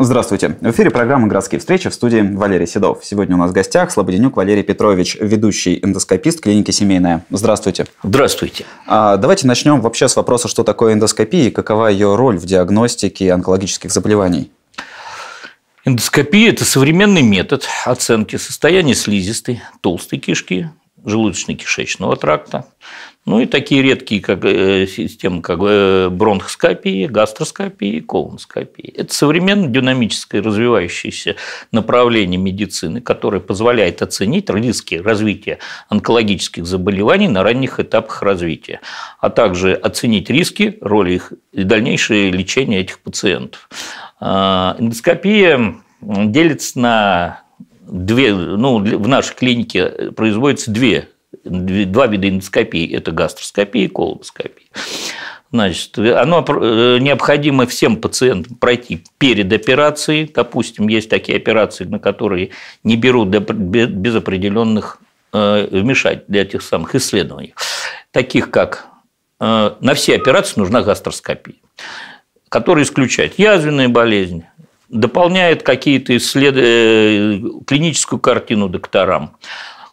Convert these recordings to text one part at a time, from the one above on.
Здравствуйте. В эфире программа «Городские встречи» в студии Валерий Седов. Сегодня у нас в гостях Слободенюк Валерий Петрович, ведущий эндоскопист клиники «Семейная». Здравствуйте. Здравствуйте. А, давайте начнем вообще с вопроса, что такое эндоскопия и какова ее роль в диагностике онкологических заболеваний. Эндоскопия – это современный метод оценки состояния слизистой, толстой кишки желудочно-кишечного тракта. Ну и такие редкие как, э, системы, как э, бронхоскопия, гастроскопия, колоноскопии. Это современное динамическое развивающееся направление медицины, которое позволяет оценить риски развития онкологических заболеваний на ранних этапах развития, а также оценить риски, роли их и дальнейшее лечение этих пациентов. Э, эндоскопия делится на две, ну, в нашей клинике производится две, два вида эндоскопии. Это гастроскопия и колоноскопия. Значит, оно э, необходимо всем пациентам пройти перед операцией. Допустим, есть такие операции, на которые не берут без определенных э, вмешать для этих самых исследований. Таких как э, на все операции нужна гастроскопия, которая исключает язвенные болезни, дополняет какие-то исслед... Э, клиническую картину докторам.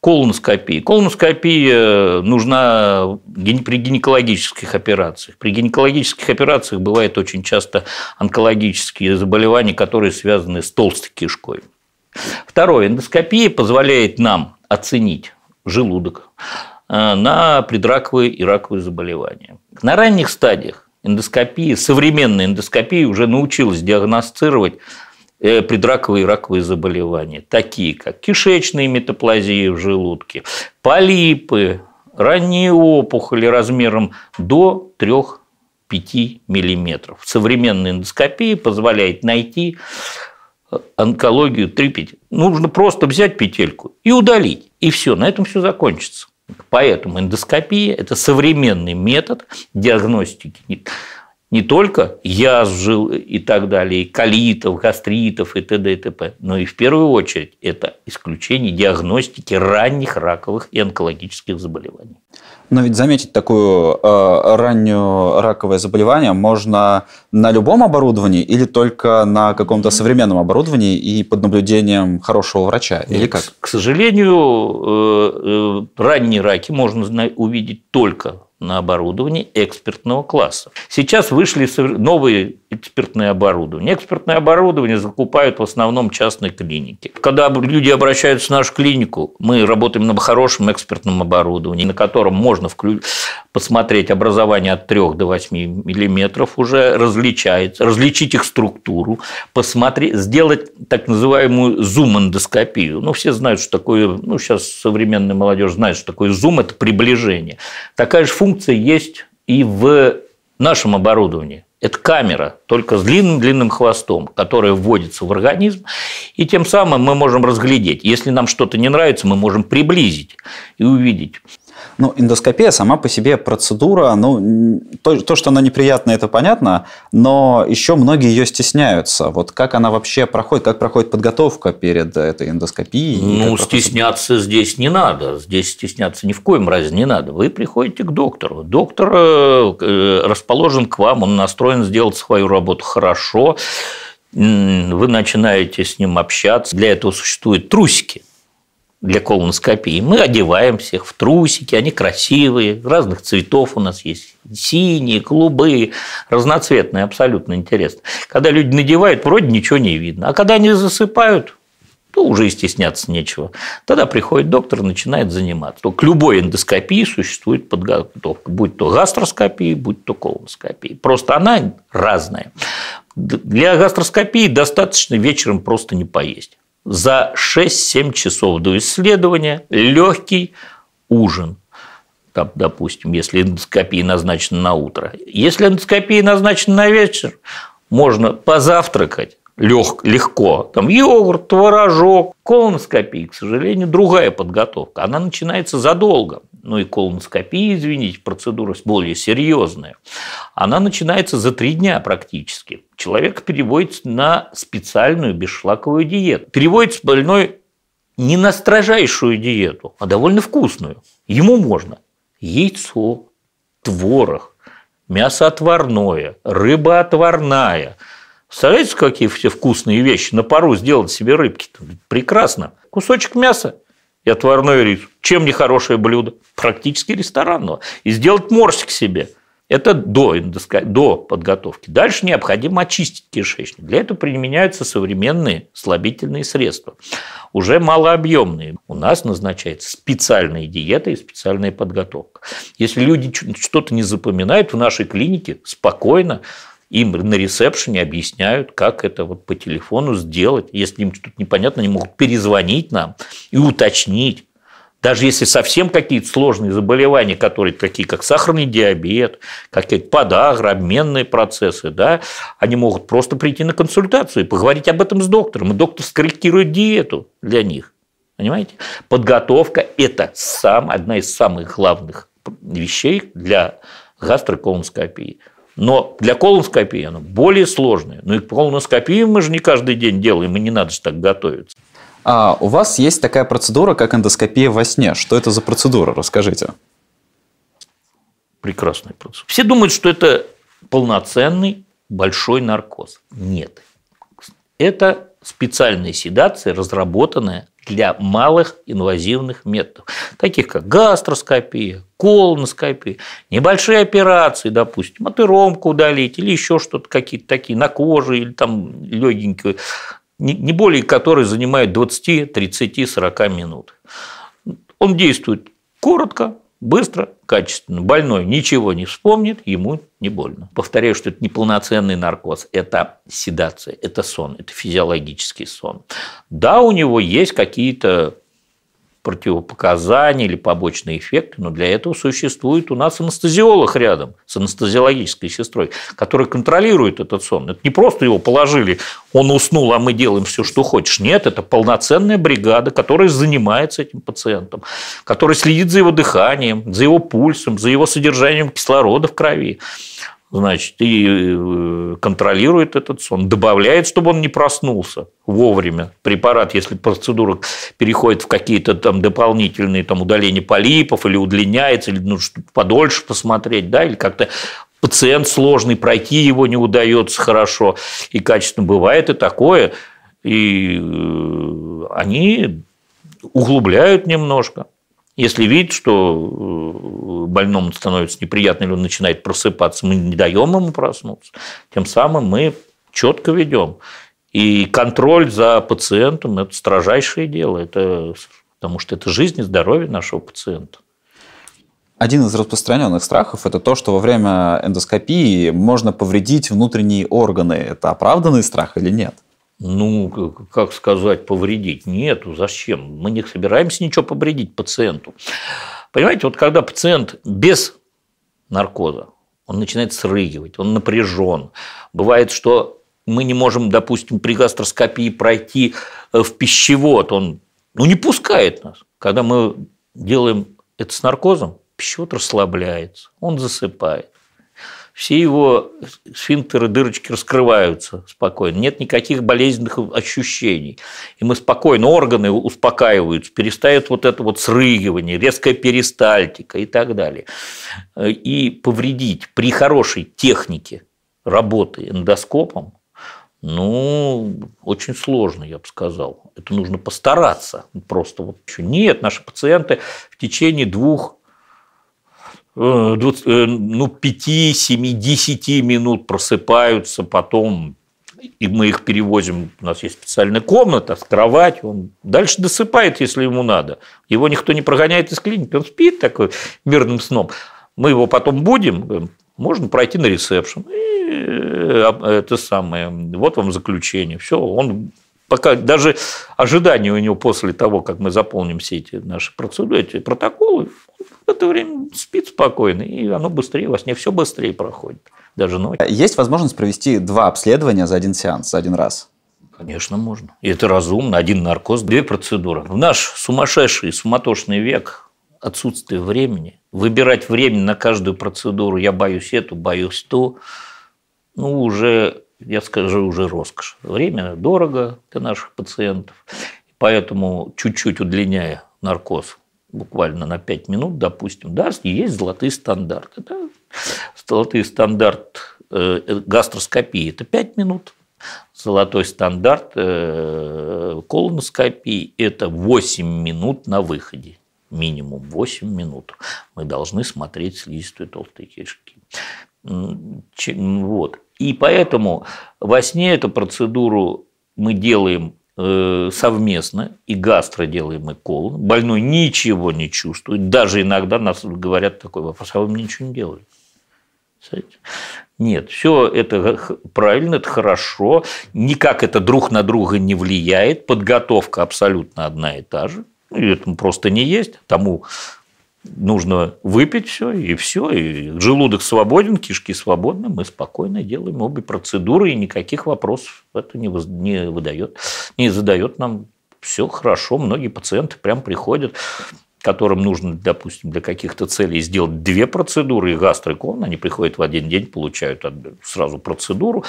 Колоноскопия. Колоноскопия э, нужна при гинекологических операциях. При гинекологических операциях бывают очень часто онкологические заболевания, которые связаны с толстой кишкой. Второе. Эндоскопия позволяет нам оценить желудок э, на предраковые и раковые заболевания. На ранних стадиях Эндоскопии современная эндоскопия уже научилась диагностировать э, предраковые и раковые заболевания, такие как кишечные метаплазии в желудке, полипы, ранние опухоли размером до 3-5 мм. Современная эндоскопия позволяет найти э, онкологию 3-5. Нужно просто взять петельку и удалить, и все, на этом все закончится. Поэтому эндоскопия – это современный метод диагностики не только язжил и так далее, и колитов, гастритов и т.д. и т.п., но и в первую очередь это исключение диагностики ранних раковых и онкологических заболеваний. Но ведь заметить такое э, раннюю раковое заболевание можно на любом оборудовании или только на каком-то современном оборудовании и под наблюдением хорошего врача? Ну, или Нет, как? К сожалению, э, э, ранние раки можно увидеть только на оборудование экспертного класса. Сейчас вышли новые экспертные оборудования. Экспертное оборудование закупают в основном частные клиники. Когда люди обращаются в нашу клинику, мы работаем на хорошем экспертном оборудовании, на котором можно посмотреть образование от 3 до 8 миллиметров уже различается, различить их структуру, посмотреть, сделать так называемую зум-эндоскопию. Ну, все знают, что такое, ну, сейчас современная молодежь знает, что такое зум – это приближение. Такая же функция есть и в нашем оборудовании. Это камера, только с длинным-длинным хвостом, которая вводится в организм, и тем самым мы можем разглядеть. Если нам что-то не нравится, мы можем приблизить и увидеть. Ну, эндоскопия сама по себе процедура, ну, то, то, что она неприятная, это понятно, но еще многие ее стесняются. Вот как она вообще проходит, как проходит подготовка перед этой эндоскопией? Ну, стесняться проходит... здесь не надо, здесь стесняться ни в коем разе не надо. Вы приходите к доктору, доктор э, э, расположен к вам, он настроен сделать свою работу хорошо, вы начинаете с ним общаться. Для этого существуют трусики – для колоноскопии. Мы одеваем всех в трусики, они красивые, разных цветов у нас есть. Синие, клубы разноцветные, абсолютно интересно. Когда люди надевают, вроде ничего не видно. А когда они засыпают, то уже и стесняться нечего. Тогда приходит доктор и начинает заниматься. То к любой эндоскопии существует подготовка, будь то гастроскопия, будь то колоноскопия. Просто она разная. Для гастроскопии достаточно вечером просто не поесть за 6-7 часов до исследования легкий ужин. Там, допустим, если эндоскопия назначена на утро. Если эндоскопия назначена на вечер, можно позавтракать лег, легко. Там йогурт, творожок. Колоноскопия, к сожалению, другая подготовка. Она начинается задолго ну и колоноскопия, извините, процедура более серьезная, она начинается за три дня практически. Человек переводится на специальную бесшлаковую диету. Переводится больной не на строжайшую диету, а довольно вкусную. Ему можно яйцо, творог, мясо отварное, рыба отварная. Представляете, какие все вкусные вещи на пару сделать себе рыбки? Прекрасно. Кусочек мяса и отварной рис. Чем не хорошее блюдо? Практически ресторанного. И сделать морсик себе. Это до, до подготовки. Дальше необходимо очистить кишечник. Для этого применяются современные слабительные средства. Уже малообъемные. У нас назначается специальная диета и специальная подготовка. Если люди что-то не запоминают, в нашей клинике спокойно им на ресепшене объясняют, как это вот по телефону сделать. Если им что-то непонятно, они могут перезвонить нам и уточнить. Даже если совсем какие-то сложные заболевания, которые такие, как сахарный диабет, какие-то подагры, обменные процессы, да, они могут просто прийти на консультацию и поговорить об этом с доктором. И доктор скорректирует диету для них. Понимаете? Подготовка – это сам, одна из самых главных вещей для гастроколоноскопии но для колоноскопии оно более сложное. но ну и колоноскопию мы же не каждый день делаем, и не надо же так готовиться. А у вас есть такая процедура, как эндоскопия во сне. Что это за процедура? Расскажите. Прекрасная процедура. Все думают, что это полноценный большой наркоз. Нет. Это специальные седации, разработанная для малых инвазивных методов, таких как гастроскопия, колоноскопия, небольшие операции, допустим, матеромку удалить или еще что-то какие-то такие на коже или там легенькую, не более которые занимают 20, 30, 40 минут. Он действует коротко, Быстро, качественно. Больной ничего не вспомнит, ему не больно. Повторяю, что это не полноценный наркоз, это седация, это сон, это физиологический сон. Да, у него есть какие-то противопоказания или побочные эффекты, но для этого существует у нас анестезиолог рядом с анестезиологической сестрой, который контролирует этот сон. Это не просто его положили, он уснул, а мы делаем все, что хочешь. Нет, это полноценная бригада, которая занимается этим пациентом, которая следит за его дыханием, за его пульсом, за его содержанием кислорода в крови значит, и э, контролирует этот сон, добавляет, чтобы он не проснулся вовремя. Препарат, если процедура переходит в какие-то там дополнительные там, удаление полипов или удлиняется, или ну, подольше посмотреть, да, или как-то пациент сложный, пройти его не удается хорошо и качественно. Бывает и такое, и э, они углубляют немножко. Если видит, что э, больному становится неприятно или он начинает просыпаться, мы не даем ему проснуться. Тем самым мы четко ведем. И контроль за пациентом – это строжайшее дело, это, потому что это жизнь и здоровье нашего пациента. Один из распространенных страхов – это то, что во время эндоскопии можно повредить внутренние органы. Это оправданный страх или нет? ну, как сказать, повредить. Нету, зачем? Мы не собираемся ничего повредить пациенту. Понимаете, вот когда пациент без наркоза, он начинает срыгивать, он напряжен. Бывает, что мы не можем, допустим, при гастроскопии пройти э, в пищевод, он ну, не пускает нас. Когда мы делаем это с наркозом, пищевод расслабляется, он засыпает все его сфинктеры, дырочки раскрываются спокойно, нет никаких болезненных ощущений. И мы спокойно, органы успокаиваются, перестает вот это вот срыгивание, резкая перистальтика и так далее. И повредить при хорошей технике работы эндоскопом, ну, очень сложно, я бы сказал. Это нужно постараться. Просто вот еще нет, наши пациенты в течение двух Э, э, ну, 5, 7, 10 минут просыпаются, потом и мы их перевозим, у нас есть специальная комната с кроватью, он дальше досыпает, если ему надо. Его никто не прогоняет из клиники, он спит такой мирным сном. Мы его потом будем, можно пройти на ресепшн, и э, это самое, вот вам заключение, все, он пока даже ожидание у него после того, как мы заполним все эти наши процедуры, эти протоколы, в это время спит спокойно, и оно быстрее, во сне все быстрее проходит, даже ночью. Есть возможность провести два обследования за один сеанс, за один раз? Конечно, можно. И это разумно. Один наркоз, две процедуры. В наш сумасшедший, суматошный век отсутствие времени. Выбирать время на каждую процедуру, я боюсь эту, боюсь ту, ну, уже я скажу, уже роскошь. Время дорого для наших пациентов, поэтому чуть-чуть удлиняя наркоз буквально на 5 минут, допустим, да, есть золотые стандарты. Да? Золотый стандарт э, э, гастроскопии – это 5 минут, золотой стандарт э, колоноскопии – это 8 минут на выходе. Минимум 8 минут. Мы должны смотреть слизистую толстой кишки. Вот. И поэтому во сне эту процедуру мы делаем э, совместно, и гастро делаем, и колон. Больной ничего не чувствует. Даже иногда нас говорят такой вопрос, а вы мне ничего не делали? Нет, все это правильно, это хорошо, никак это друг на друга не влияет, подготовка абсолютно одна и та же, и это просто не есть, тому нужно выпить все, и все, и желудок свободен, кишки свободны, мы спокойно делаем обе процедуры, и никаких вопросов это не, не выдает, не задает нам все хорошо. Многие пациенты прям приходят, которым нужно, допустим, для каких-то целей сделать две процедуры, и гастроэкон, они приходят в один день, получают сразу процедуру,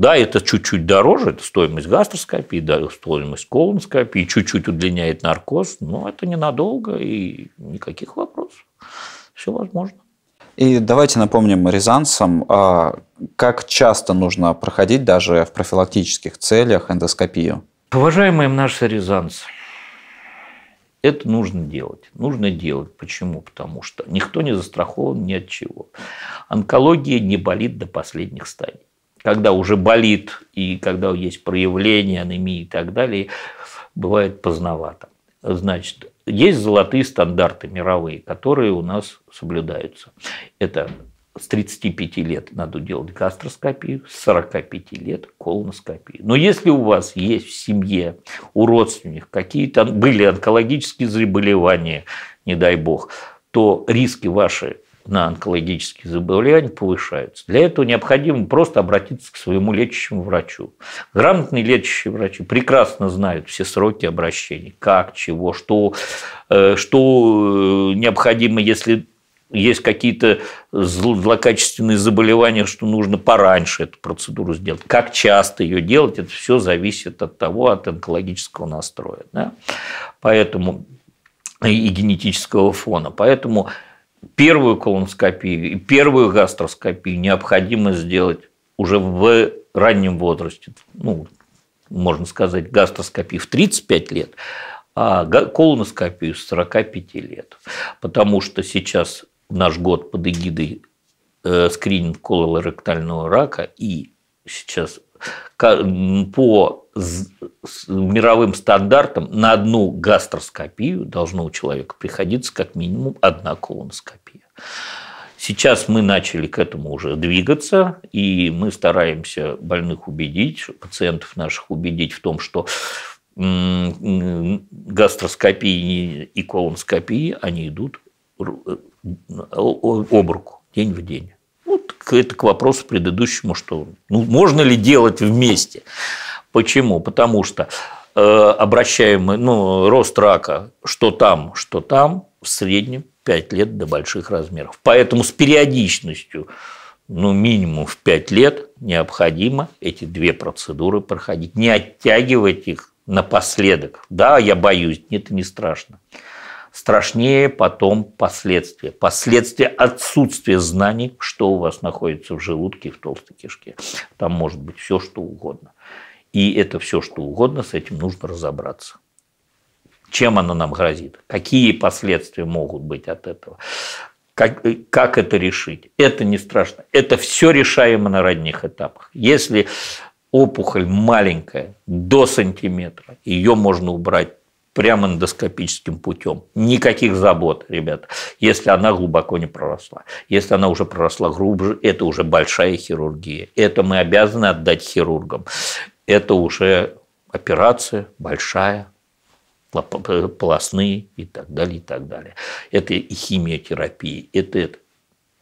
да, это чуть-чуть дороже, это стоимость гастроскопии, да, стоимость колоноскопии, чуть-чуть удлиняет наркоз, но это ненадолго и никаких вопросов. Все возможно. И давайте напомним рязанцам, а, как часто нужно проходить даже в профилактических целях эндоскопию. Уважаемые наши рязанцы, это нужно делать. Нужно делать. Почему? Потому что никто не застрахован ни от чего. Онкология не болит до последних стадий когда уже болит и когда есть проявление анемии и так далее, бывает поздновато. Значит, есть золотые стандарты мировые, которые у нас соблюдаются. Это с 35 лет надо делать гастроскопию, с 45 лет колоноскопию. Но если у вас есть в семье, у родственников какие-то были онкологические заболевания, не дай бог, то риски ваши на онкологические заболевания повышаются. Для этого необходимо просто обратиться к своему лечащему врачу. Грамотные лечащие врачи прекрасно знают все сроки обращений, как, чего, что, э, что э, необходимо, если есть какие-то злокачественные заболевания, что нужно пораньше эту процедуру сделать. Как часто ее делать, это все зависит от того, от онкологического настроя. Да? Поэтому и генетического фона. Поэтому первую колоноскопию и первую гастроскопию необходимо сделать уже в раннем возрасте. Ну, можно сказать, гастроскопию в 35 лет, а колоноскопию с 45 лет. Потому что сейчас наш год под эгидой э, скрининг колоректального рака, и сейчас по мировым стандартам на одну гастроскопию должно у человека приходиться как минимум одна колоноскопия. Сейчас мы начали к этому уже двигаться, и мы стараемся больных убедить, пациентов наших убедить в том, что гастроскопии и колоноскопии, они идут э, об руку, день в день. Вот это к вопросу предыдущему, что ну, можно ли делать вместе. Почему? Потому что э, обращаемый, ну, рост рака, что там, что там, в среднем 5 лет до больших размеров. Поэтому с периодичностью, ну, минимум в 5 лет необходимо эти две процедуры проходить. Не оттягивать их напоследок. Да, я боюсь, это не страшно. Страшнее потом последствия. Последствия отсутствия знаний, что у вас находится в желудке и в толстой кишке. Там может быть все, что угодно. И это все, что угодно, с этим нужно разобраться. Чем оно нам грозит? Какие последствия могут быть от этого? Как, э, как это решить? Это не страшно. Это все решаемо на ранних этапах. Если опухоль маленькая, до сантиметра, ее можно убрать прямо эндоскопическим путем. Никаких забот, ребята, если она глубоко не проросла. Если она уже проросла грубже, это уже большая хирургия. Это мы обязаны отдать хирургам это уже операция большая, полостные и так далее, и так далее. Это и химиотерапия, это, это.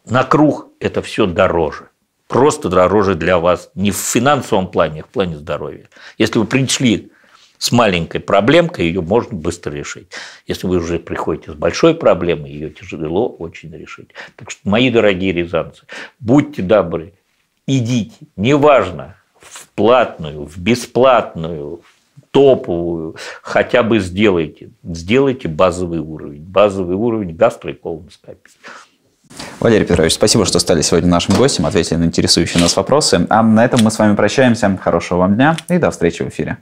На круг это все дороже. Просто дороже для вас не в финансовом плане, а в плане здоровья. Если вы пришли с маленькой проблемкой, ее можно быстро решить. Если вы уже приходите с большой проблемой, ее тяжело очень решить. Так что, мои дорогие рязанцы, будьте добры, идите, неважно, в платную, в бесплатную, топовую, хотя бы сделайте. Сделайте базовый уровень. Базовый уровень гастроэколоноскопии. Валерий Петрович, спасибо, что стали сегодня нашим гостем, ответили на интересующие нас вопросы. А на этом мы с вами прощаемся. Хорошего вам дня и до встречи в эфире.